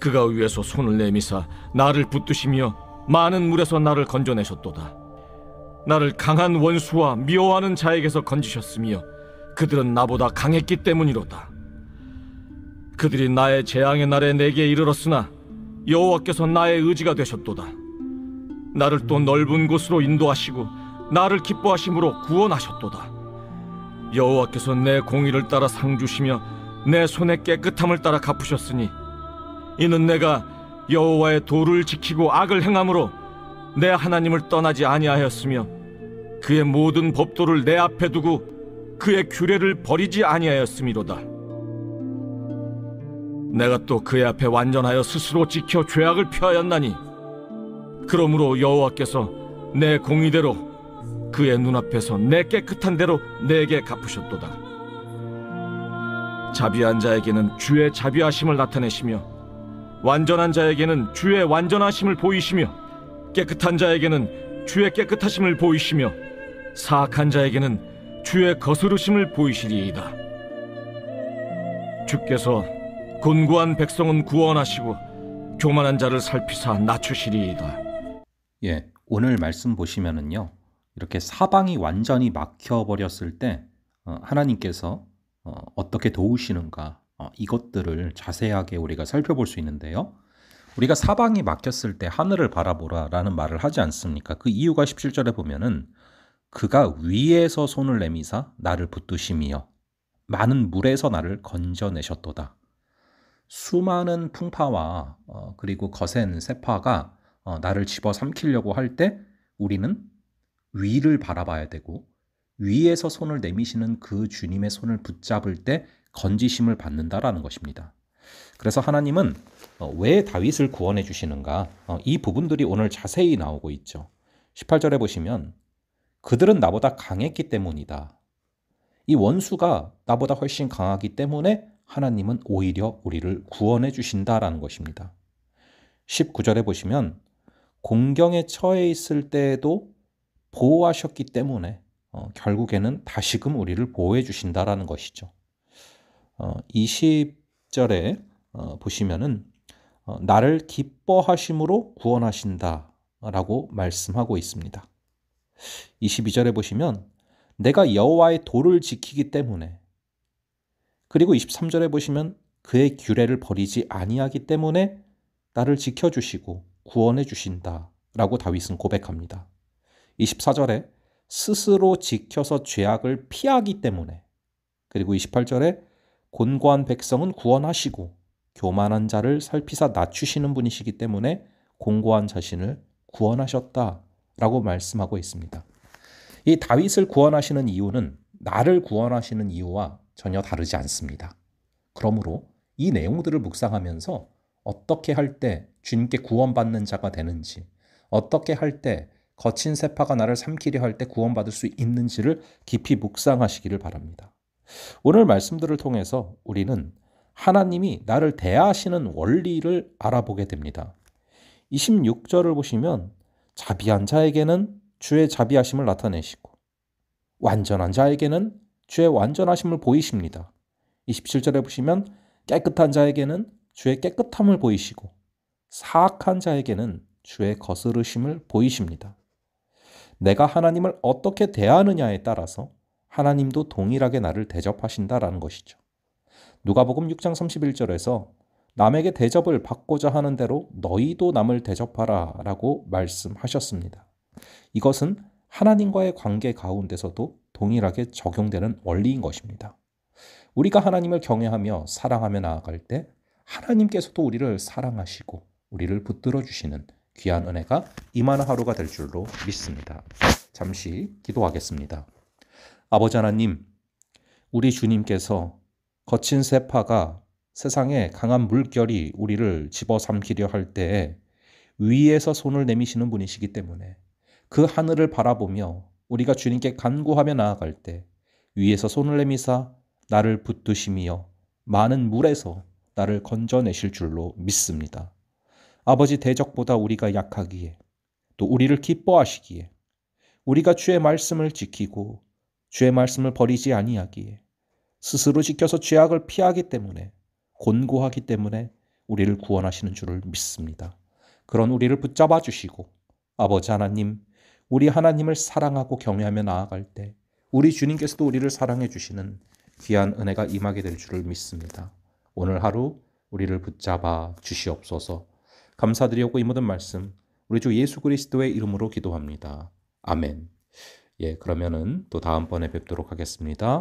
그가 위에서 손을 내미사 나를 붙드시며 많은 물에서 나를 건져내셨도다. 나를 강한 원수와 미워하는 자에게서 건지셨으며 그들은 나보다 강했기 때문이로다. 그들이 나의 재앙의 날에 내게 이르렀으나 여호와께서 나의 의지가 되셨도다. 나를 또 넓은 곳으로 인도하시고 나를 기뻐하심으로 구원하셨도다. 여호와께서 내 공의를 따라 상 주시며 내 손의 깨끗함을 따라 갚으셨으니 이는 내가 여호와의 도를 지키고 악을 행함으로 내 하나님을 떠나지 아니하였으며 그의 모든 법도를 내 앞에 두고 그의 규례를 버리지 아니하였음이로다. 내가 또 그의 앞에 완전하여 스스로 지켜 죄악을 피하였나니 그러므로 여호와께서 내 공의대로 그의 눈앞에서 내 깨끗한 대로 내게 갚으셨도다. 자비한 자에게는 주의 자비하심을 나타내시며 완전한 자에게는 주의 완전하심을 보이시며 깨끗한 자에게는 주의 깨끗하심을 보이시며 사악한 자에게는 주의 거스르심을 보이시리이다. 주께서 곤고한 백성은 구원하시고 교만한 자를 살피사 낮추시리이다. 예, 오늘 말씀 보시면은요. 이렇게 사방이 완전히 막혀 버렸을 때 어, 하나님께서 어, 어떻게 도우시는가 어, 이것들을 자세하게 우리가 살펴볼 수 있는데요. 우리가 사방이 막혔을 때 하늘을 바라보라 라는 말을 하지 않습니까? 그 이유가 17절에 보면은 그가 위에서 손을 내미사 나를 붙드심이여 많은 물에서 나를 건져내셨도다. 수많은 풍파와 어, 그리고 거센 세파가 어, 나를 집어삼키려고 할 때 우리는 위를 바라봐야 되고 위에서 손을 내미시는 그 주님의 손을 붙잡을 때 건지심을 받는다라는 것입니다. 그래서 하나님은 어, 왜 다윗을 구원해 주시는가? 어, 이 부분들이 오늘 자세히 나오고 있죠. 18절에 보시면 그들은 나보다 강했기 때문이다. 이 원수가 나보다 훨씬 강하기 때문에 하나님은 오히려 우리를 구원해 주신다라는 것입니다. 19절에 보시면 공경에 처해 있을 때에도 보호하셨기 때문에 어, 결국에는 다시금 우리를 보호해 주신다라는 것이죠. 어, 20절에 어, 보시면은 어, 나를 기뻐하심으로 구원하신다라고 말씀하고 있습니다. 22절에 보시면 내가 여호와의 도를 지키기 때문에 그리고 23절에 보시면 그의 규례를 버리지 아니하기 때문에 나를 지켜 주시고 구원해 주신다라고 다윗은 고백합니다. 24절에 스스로 지켜서 죄악을 피하기 때문에 그리고 28절에 곤고한 백성은 구원하시고 교만한 자를 살피사 낮추시는 분이시기 때문에 곤고한 자신을 구원하셨다라고 말씀하고 있습니다. 이 다윗을 구원하시는 이유는 나를 구원하시는 이유와 전혀 다르지 않습니다. 그러므로 이 내용들을 묵상하면서 어떻게 할 때 주님께 구원받는 자가 되는지, 어떻게 할때 거친 세파가 나를 삼키려 할 때 구원받을 수 있는지를 깊이 묵상하시기를 바랍니다. 오늘 말씀들을 통해서 우리는 하나님이 나를 대하시는 원리를 알아보게 됩니다. 26절을 보시면 자비한 자에게는 주의 자비하심을 나타내시고 완전한 자에게는 주의 완전하심을 보이십니다. 27절에 보시면 깨끗한 자에게는 주의 깨끗함을 보이시고 사악한 자에게는 주의 거스르심을 보이십니다. 내가 하나님을 어떻게 대하느냐에 따라서 하나님도 동일하게 나를 대접하신다라는 것이죠. 누가복음 6장 31절에서 남에게 대접을 받고자 하는 대로 너희도 남을 대접하라라고 말씀하셨습니다. 이것은 하나님과의 관계 가운데서도 동일하게 적용되는 원리인 것입니다. 우리가 하나님을 경외하며 사랑하며 나아갈 때 하나님께서도 우리를 사랑하시고 우리를 붙들어 주시는 귀한 은혜가 임하는 하루가 될 줄로 믿습니다. 잠시 기도하겠습니다. 아버지 하나님, 우리 주님께서 거친 세파가 세상에 강한 물결이 우리를 집어삼키려 할 때에 위에서 손을 내미시는 분이시기 때문에 그 하늘을 바라보며 우리가 주님께 간구하며 나아갈 때 위에서 손을 내미사 나를 붙드시며 많은 물에서 나를 건져내실 줄로 믿습니다. 아버지 대적보다 우리가 약하기에 또 우리를 기뻐하시기에 우리가 주의 말씀을 지키고 주의 말씀을 버리지 아니하기에 스스로 지켜서 죄악을 피하기 때문에 곤고하기 때문에 우리를 구원하시는 줄을 믿습니다. 그런 우리를 붙잡아 주시고 아버지 하나님 우리 하나님을 사랑하고 경외하며 나아갈 때 우리 주님께서도 우리를 사랑해 주시는 귀한 은혜가 임하게 될 줄을 믿습니다. 오늘 하루 우리를 붙잡아 주시옵소서. 감사드리고 이 모든 말씀 우리 주 예수 그리스도의 이름으로 기도합니다. 아멘. 예, 그러면은 또 다음번에 뵙도록 하겠습니다.